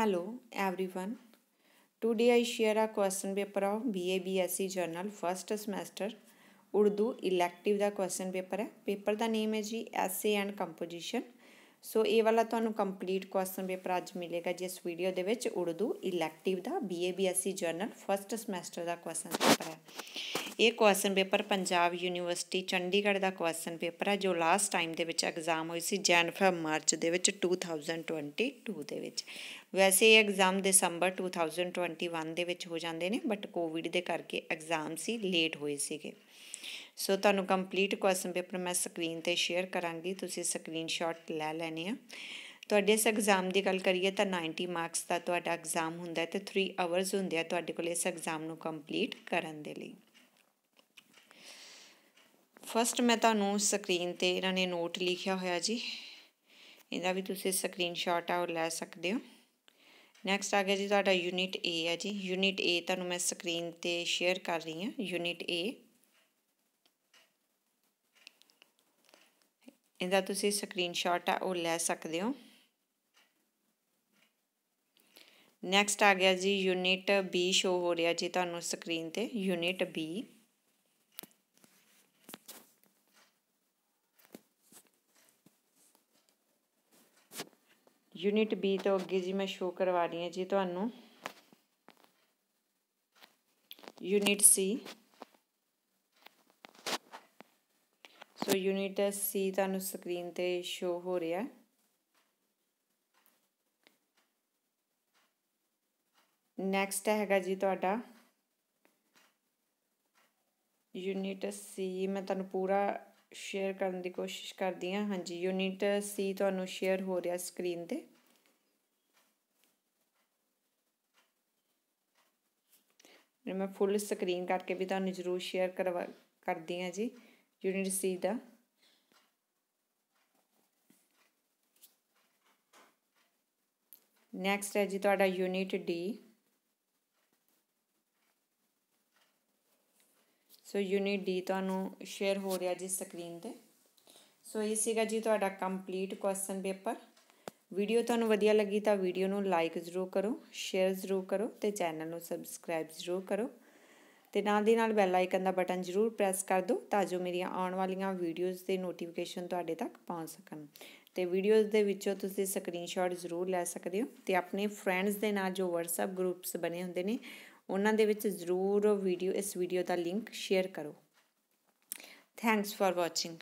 hello everyone today I share a question paper of BA BSc Journal first semester Urdu ਦਾ question paper ਹੈ paper ਦਾ name ਹੈ ਜੀ essay and composition ਸੋ ਇਹ ਵਾਲਾ ਤੁਹਾਨੂੰ ਕੰਪਲੀਟ ਕੁਐਸਚਨ ਪੇਪਰ ਅੱਜ ਮਿਲੇਗਾ ਜਿਸ ਵੀਡੀਓ ਦੇ ਵਿੱਚ ਉਰਦੂ ਇਲੈਕਟਿਵ ਦਾ ਬੀਏਬੀਐਸਸੀ ਜਰਨਲ ਫਸਟ ਸਮੈਸਟਰ ਦਾ ਕੁਐਸਚਨ ਪੇਪਰ ਹੈ ਇਹ question paper Punjab University Chandigarh ਦਾ ਕੁਐਸਚਨ ਪੇਪਰ ਹੈ ਜੋ ਲਾਸਟ ਟਾਈਮ ਦੇ ਵਿੱਚ ਐਗਜ਼ਾਮ ਹੋਈ ਸੀ ਜਨਵਰੀ ਮਾਰਚ ਦੇ ਵਿੱਚ 2022 ਦੇ ਵਿੱਚ ਵੈਸੇ ਇਹ ਐਗਜ਼ਾਮ ਦਸੰਬਰ 2021 ਦੇ ਵਿੱਚ ਹੋ ਜਾਂਦੇ ਨੇ ਬਟ ਕੋਵਿਡ ਦੇ ਕਰਕੇ ਐਗਜ਼ਾਮ ਸੀ ਲੇਟ ਹੋਏ ਸੀਗੇ ਸੋ ਤੁਹਾਨੂੰ ਕੰਪਲੀਟ ਕੁਐਸਚਨ ਪੇਪਰ ਮੈਂ ਸਕਰੀਨ ਤੇ ਸ਼ੇਅਰ ਕਰਾਂਗੀ ਤੁਸੀਂ ਸਕਰੀਨਸ਼ਾਟ ਲੈ ਲੈਣੇ ਆ ਤੁਹਾਡੇ ਇਸ ਐਗਜ਼ਾਮ ਦੀ ਗੱਲ ਕਰੀਏ ਤਾਂ 90 ਮਾਰਕਸ ਦਾ ਤੁਹਾਡਾ ਐਗਜ਼ਾਮ ਹੁੰਦਾ ਹੈ ਤੇ 3 ਆਵਰਸ ਹੁੰਦੇ ਆ ਤੁਹਾਡੇ ਕੋਲ ਇਸ ਐਗਜ਼ਾਮ ਨੂੰ ਕੰਪਲੀਟ ਕਰਨ ਦੇ ਲਈ ਫਸਟ ਮੈਂ ਤੁਹਾਨੂੰ ਸਕਰੀਨ ਤੇ ਇਹਨਾਂ ਨੇ ਨੋਟ ਲਿਖਿਆ ਹੋਇਆ ਜੀ ਇਹਦਾ ਵੀ ਤੁਸੀਂ ਸਕਰੀਨਸ਼ਾਟ ਆ ਉਹ ਲੈ ਸਕਦੇ ਹੋ ਨੈਕਸਟ ਆ ਗਿਆ ਜੀ ਤੁਹਾਡਾ ਯੂਨਿਟ A ਹੈ ਜੀ ਯੂਨਿਟ A ਤੁਹਾਨੂੰ ਮੈਂ ਸਕਰੀਨ ਤੇ ਸ਼ੇਅਰ ਕਰ ਰਹੀ ਹਾਂ ਯੂਨਿਟ A ਇਹਦਾ ਤੁਸੀਂ ਸਕਰੀਨਸ਼ਾਟ ਆ ਉਹ ਲੈ ਸਕਦੇ ਹੋ ਨੈਕਸਟ ਆ ਗਿਆ ਜੀ ਯੂਨਿਟ B ਸ਼ੋ ਹੋ ਰਿਹਾ ਜੀ ਤੁਹਾਨੂੰ ਸਕਰੀਨ ਤੇ ਯੂਨਿਟ B ਯੂਨਿਟ ਬੀ ਤੋਂ ਅੱਗੇ ਜੀ ਮੈਂ ਸ਼ੋ ਕਰਵਾ ਰਹੀ ਹਾਂ ਜੀ ਤੁਹਾਨੂੰ ਯੂਨਿਟ ਸੀ ਸੋ ਯੂਨਿਟ ਸੀ ਤੁਹਾਨੂੰ ਸਕਰੀਨ ਤੇ ਸ਼ੋ ਹੋ ਰਿਹਾ ਨੈਕਸਟ ਹੈਗਾ ਜੀ ਤੁਹਾਡਾ ਯੂਨਿਟ ਸੀ ਮੈਂ ਤੁਹਾਨੂੰ ਪੂਰਾ ਸ਼ੇਅਰ ਕਰਨ ਦੀ ਕੋਸ਼ਿਸ਼ ਕਰਦੀ ਹਾਂ ਹਾਂਜੀ ਯੂਨਿਟ ਸੀ ਤੁਹਾਨੂੰ ਸ਼ੇਅਰ ਹੋ ਰਿਹਾ ਸਕਰੀਨ ਤੇ ਮੈਂ ਫੁੱਲ ਸਕਰੀਨ ਕਰਕੇ ਵੀ ਤੁਹਾਨੂੰ ਜ਼ਰੂਰ ਸ਼ੇਅਰ ਕਰਵਾ ਕਰਦੀ ਹਾਂ ਜੀ ਯੂਨਿਟ ਸੀ ਦਾ ਨੈਕਸਟ ਹੈ ਜੀ ਤੁਹਾਡਾ unit D so unit D ਤੁਹਾਨੂੰ ਸ਼ੇਅਰ ਹੋ ਰਿਹਾ ਜੀ ਸਕਰੀਨ ਤੇ ਸੋ ਇਹ ਸੀਗਾ ਜੀ ਤੁਹਾਡਾ ਕੰਪਲੀਟ ਕੁਐਸਚਨ ਪੇਪਰ ਵੀਡੀਓ ਤੁਹਾਨੂੰ ਵਧੀਆ ਲੱਗੀ ਤਾਂ ਵੀਡੀਓ ਨੂੰ ਲਾਈਕ ਜ਼ਰੂਰ ਕਰੋ ਸ਼ੇਅਰ ਜ਼ਰੂਰ ਕਰੋ ਤੇ ਚੈਨਲ ਨੂੰ ਸਬਸਕ੍ਰਾਈਬ ਜ਼ਰੂਰ ਕਰੋ ਤੇ ਨਾਲ ਦੀ ਨਾਲ ਬੈਲ ਆਈਕਨ ਦਾ ਬਟਨ ਜ਼ਰੂਰ ਪ੍ਰੈਸ ਕਰ ਦਿਓ ਤਾਂ ਜੋ ਮੇਰੀਆਂ ਆਉਣ ਵਾਲੀਆਂ ਵੀਡੀਓਜ਼ ਦੇ ਨੋਟੀਫਿਕੇਸ਼ਨ ਤੁਹਾਡੇ ਤੱਕ ਪਹੁੰਚ ਸਕਣ ਤੇ ਵੀਡੀਓਜ਼ ਦੇ ਵਿੱਚੋਂ ਤੁਸੀਂ ਸਕਰੀਨਸ਼ਾਟ ਜ਼ਰੂਰ ਲੈ ਸਕਦੇ ਹੋ ਤੇ ਆਪਣੇ ਫਰੈਂਡਸ ਦੇ ਨਾਲ ਜੋ WhatsApp ਗਰੁੱਪਸ ਬਣੇ ਹੁੰਦੇ ਨੇ ਉਹਨਾਂ ਦੇ ਵਿੱਚ ਜ਼ਰੂਰ ਵੀਡੀਓ ਇਸ ਵੀਡੀਓ ਦਾ ਲਿੰਕ ਸ਼ੇਅਰ ਕਰੋ ਥੈਂਕਸ ਫਾਰ ਵਾਚਿੰਗ